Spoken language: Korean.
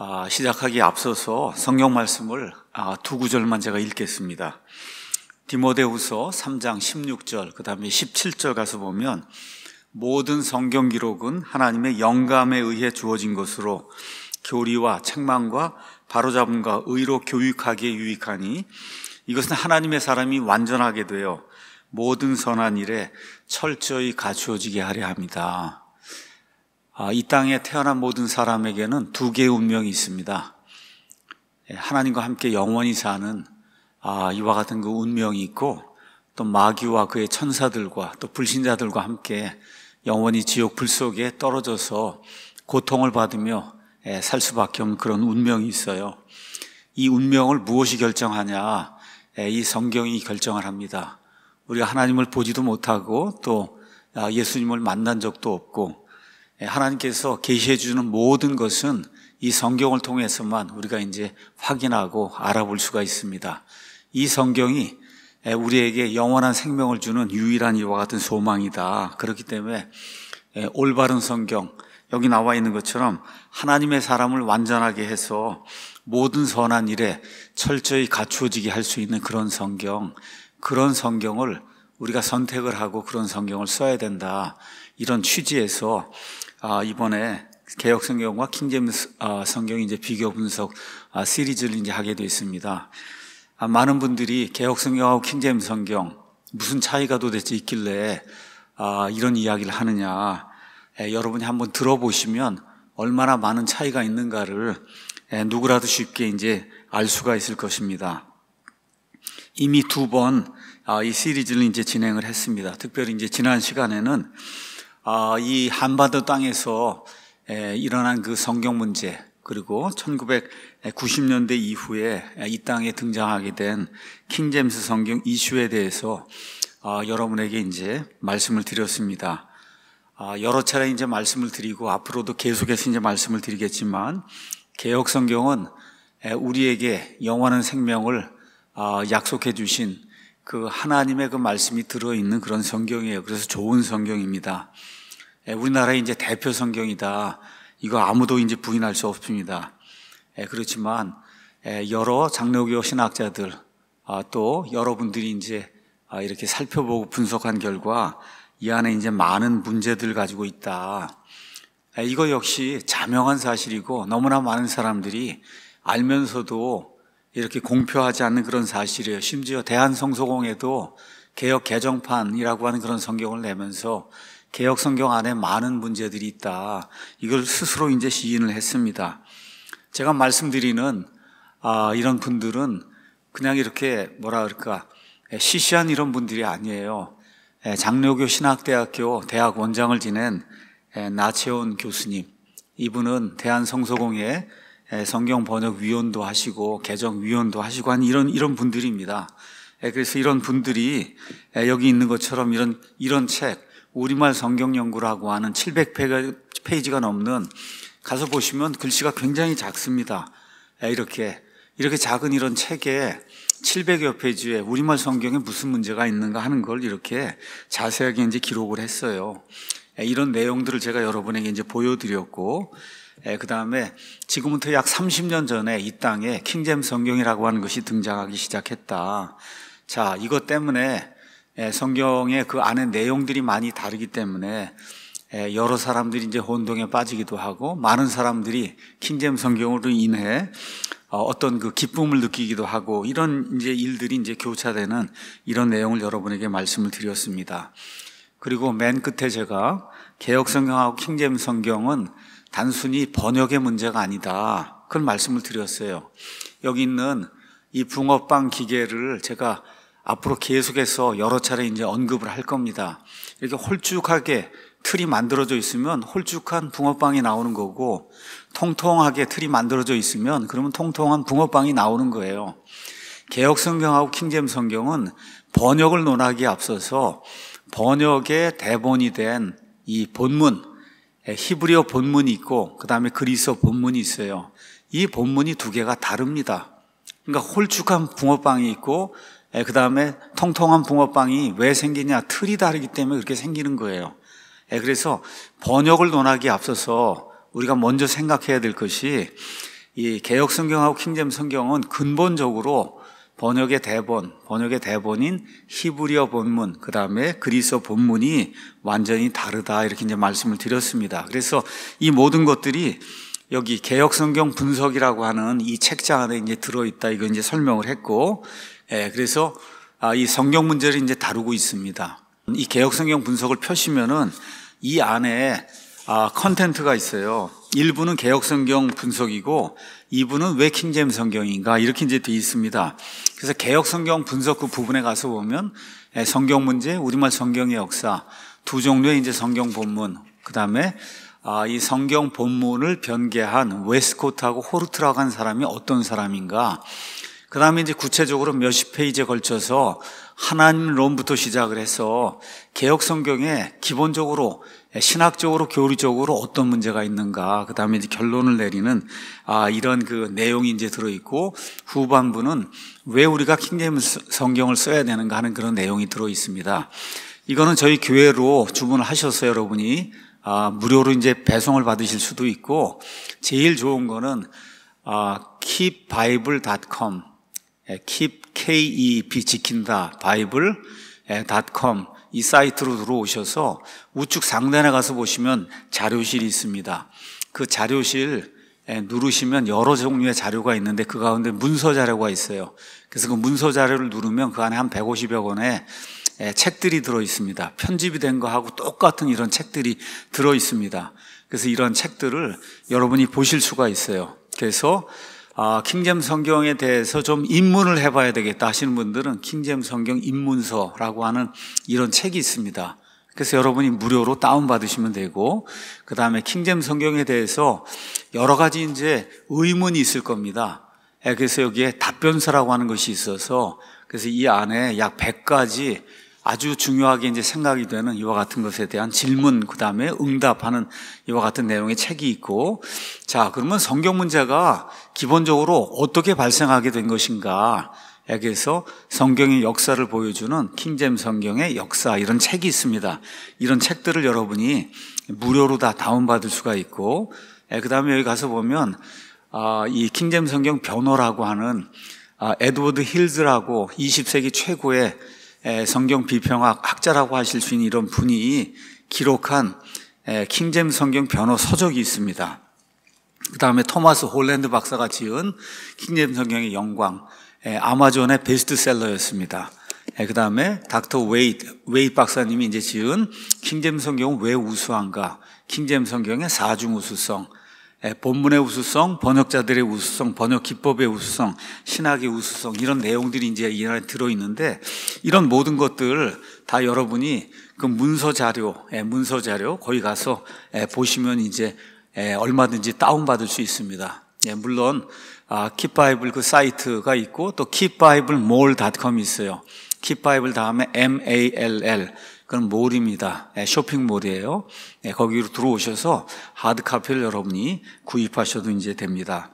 아, 시작하기 앞서서 성경 말씀을 아, 두 구절만 제가 읽겠습니다. 디모데후서 3장 16절, 그 다음에 17절 가서 보면 모든 성경 기록은 하나님의 영감에 의해 주어진 것으로 교리와 책망과 바로잡음과 의로 교육하기에 유익하니 이것은 하나님의 사람이 완전하게 되어 모든 선한 일에 철저히 갖추어지게 하려 합니다. 아, 이 땅에 태어난 모든 사람에게는 두 개의 운명이 있습니다. 예, 하나님과 함께 영원히 사는 아, 이와 같은 그 운명이 있고 또 마귀와 그의 천사들과 또 불신자들과 함께 영원히 지옥 불 속에 떨어져서 고통을 받으며 예, 살 수밖에 없는 그런 운명이 있어요. 이 운명을 무엇이 결정하냐? 예, 이 성경이 결정을 합니다. 우리가 하나님을 보지도 못하고 또 아, 예수님을 만난 적도 없고 예, 하나님께서 계시해 주는 모든 것은 이 성경을 통해서만 우리가 이제 확인하고 알아볼 수가 있습니다. 이 성경이 예, 우리에게 영원한 생명을 주는 유일한 이와 같은 소망이다. 그렇기 때문에 예, 올바른 성경, 여기 나와 있는 것처럼 하나님의 사람을 완전하게 해서 모든 선한 일에 철저히 갖추어지게 할 수 있는 그런 성경, 그런 성경을 우리가 선택을 하고 그런 성경을 써야 된다. 이런 취지에서 아, 이번에 개혁 성경과 킹제임스 아, 성경 이제 비교 분석 아, 시리즈를 이제 하게 되어 있습니다. 많은 분들이 개혁 성경하고 킹제임스 성경 무슨 차이가 도대체 있길래 이런 이야기를 하느냐 예, 여러분이 한번 들어보시면 얼마나 많은 차이가 있는가를 예, 누구라도 쉽게 이제 알 수가 있을 것입니다. 이미 두 번 이 시리즈를 이제 진행을 했습니다. 특별히 이제 지난 시간에는 어, 이 한반도 땅에서 일어난 그 성경 문제 그리고 1990년대 이후에 이 땅에 등장하게 된킹잼스 성경 이슈에 대해서 어, 여러분에게 이제 말씀을 드렸습니다. 어, 여러 차례 이제 말씀을 드리고 앞으로도 계속해서 이제 말씀을 드리겠지만 개혁 성경은 우리에게 영원한 생명을 약속해 주신 그 하나님의 그 말씀이 들어있는 그런 성경이에요. 그래서 좋은 성경입니다. 예, 우리나라의 이제 대표 성경이다. 이거 아무도 이제 부인할 수 없습니다. 예, 그렇지만 예, 여러 장로교 신학자들 아, 또 여러분들이 이제 아, 이렇게 살펴보고 분석한 결과 이 안에 이제 많은 문제들 가지고 있다. 이거 역시 자명한 사실이고 너무나 많은 사람들이 알면서도 이렇게 공표하지 않는 그런 사실이에요. 심지어 대한성소공에도 개혁 개정판이라고 하는 그런 성경을 내면서 개혁 성경 안에 많은 문제들이 있다. 이걸 스스로 이제 시인을 했습니다. 제가 말씀드리는 아, 이런 분들은 그냥 이렇게 뭐라 그럴까 시시한 이런 분들이 아니에요. 장로교 신학대학교 대학 원장을 지낸 나채원 교수님 이분은 대한성소공의 예, 성경 번역 위원도 하시고 개정 위원도 하시고 한 이런 이런 분들입니다. 예, 그래서 이런 분들이 예, 여기 있는 것처럼 이런 이런 책 우리말 성경 연구라고 하는 700페이지가 넘는 가서 보시면 글씨가 굉장히 작습니다. 이렇게 이렇게 작은 이런 책에 700여 페이지에 우리말 성경에 무슨 문제가 있는가 하는 걸 이렇게 자세하게 이제 기록을 했어요. 이런 내용들을 제가 여러분에게 이제 보여드렸고 예, 그 다음에 지금부터 약 30년 전에 이 땅에 킹잼 성경이라고 하는 것이 등장하기 시작했다. 자, 이것 때문에 예, 성경의 그 안에 내용들이 많이 다르기 때문에 예, 여러 사람들이 이제 혼동에 빠지기도 하고 많은 사람들이 킹잼 성경으로 인해 어, 어떤 그 기쁨을 느끼기도 하고 이런 이제 일들이 이제 교차되는 이런 내용을 여러분에게 말씀을 드렸습니다. 그리고 맨 끝에 제가 개혁 성경하고 킹잼 성경은 단순히 번역의 문제가 아니다. 그런 말씀을 드렸어요. 여기 있는 이 붕어빵 기계를 제가 앞으로 계속해서 여러 차례 이제 언급을 할 겁니다. 이렇게 홀쭉하게 틀이 만들어져 있으면 홀쭉한 붕어빵이 나오는 거고 통통하게 틀이 만들어져 있으면 그러면 통통한 붕어빵이 나오는 거예요. 개혁 성경하고 킹잼 성경은 번역을 논하기에 앞서서 번역의 대본이 된 이 본문 예, 히브리어 본문이 있고 그다음에 그리스어 본문이 있어요. 이 본문이 두 개가 다릅니다. 그러니까 홀쭉한 붕어빵이 있고 예, 그다음에 통통한 붕어빵이 왜 생기냐? 틀이 다르기 때문에 그렇게 생기는 거예요. 예, 그래서 번역을 논하기에 앞서서 우리가 먼저 생각해야 될 것이 이 개혁 성경하고 킹잼 성경은 근본적으로 번역의 대본, 번역의 대본인 히브리어 본문, 그 다음에 그리스어 본문이 완전히 다르다 이렇게 이제 말씀을 드렸습니다. 그래서 이 모든 것들이 여기 개혁성경 분석이라고 하는 이 책장 안에 이제 들어있다 이거 이제 설명을 했고, 예, 그래서 아, 이 성경 문제를 이제 다루고 있습니다. 이 개혁성경 분석을 펴시면은 이 안에 아, 컨텐트가 있어요. 일부는 개혁성경 분석이고 이분은 왜킹잼 성경인가 이렇게 이제 돼 있습니다. 그래서 개혁 성경 분석 그 부분에 가서 보면 예, 성경 문제, 우리말 성경의 역사 두 종류의 이제 성경 본문 그 다음에 아, 이 성경 본문을 변개한 웨스코트하고 호르트라고 한 사람이 어떤 사람인가. 그 다음에 이제 구체적으로 몇십 페이지에 걸쳐서 하나님론부터 시작을 해서 개혁 성경에 기본적으로 신학적으로 교리적으로 어떤 문제가 있는가 그 다음에 이제 결론을 내리는 아 이런 그 내용이 이제 들어 있고 후반부는 왜 우리가 킹제임 성경을 써야 되는가 하는 그런 내용이 들어 있습니다. 이거는 저희 교회로 주문을 하셔서 여러분이 아 무료로 이제 배송을 받으실 수도 있고 제일 좋은 거는 아 keepbible.com 예, keep KEB 지킨다 바이블.com 예, 이 사이트로 들어오셔서 우측 상단에 가서 보시면 자료실이 있습니다. 그 자료실 예, 누르시면 여러 종류의 자료가 있는데 그 가운데 문서 자료가 있어요. 그래서 그 문서 자료를 누르면 그 안에 한 150여 권의 책들이 들어 있습니다. 편집이 된 거하고 똑같은 이런 책들이 들어 있습니다. 그래서 이런 책들을 여러분이 보실 수가 있어요. 그래서 아, 킹잼 성경에 대해서 좀 입문을 해봐야 되겠다 하시는 분들은 킹잼 성경 입문서라고 하는 이런 책이 있습니다. 그래서 여러분이 무료로 다운받으시면 되고, 그 다음에 킹잼 성경에 대해서 여러 가지 이제 의문이 있을 겁니다. 예, 그래서 여기에 답변서라고 하는 것이 있어서, 그래서 이 안에 약 100가지 아주 중요하게 이제 생각이 되는 이와 같은 것에 대한 질문, 그 다음에 응답하는 이와 같은 내용의 책이 있고, 자, 그러면 성경 문제가 기본적으로 어떻게 발생하게 된 것인가? 여기서 성경의 역사를 보여주는 킹잼 성경의 역사 이런 책이 있습니다. 이런 책들을 여러분이 무료로 다 다운받을 수가 있고, 그 다음에 여기 가서 보면 아, 이 킹잼 성경 변호라고 하는 아, 에드워드 힐즈라고 20세기 최고의 성경 비평학 학자라고 하실 수 있는 이런 분이 기록한 킹잼 성경 변호 서적이 있습니다. 그 다음에 토마스 홀랜드 박사가 지은 킹잼 성경의 영광, 예, 아마존의 베스트셀러였습니다. 예, 그 다음에 닥터 웨이트, 웨이트 박사님이 이제 지은 킹잼 성경은 왜 우수한가, 킹잼 성경의 사중 우수성, 예, 본문의 우수성, 번역자들의 우수성, 번역 기법의 우수성, 신학의 우수성, 이런 내용들이 이제 이 안에 들어있는데, 이런 모든 것들 다 여러분이 그 문서 자료, 문서 자료, 거기 가서 보시면 이제 예, 얼마든지 다운받을 수 있습니다. 예, 물론 아, 킵바이블그 사이트가 있고 또킵바이블몰닷컴이 있어요. 킵바이블 다음에 mall 그건 몰입니다. 예, 쇼핑몰이에요. 예, 거기로 들어오셔서 하드카피를 여러분이 구입하셔도 이제 됩니다.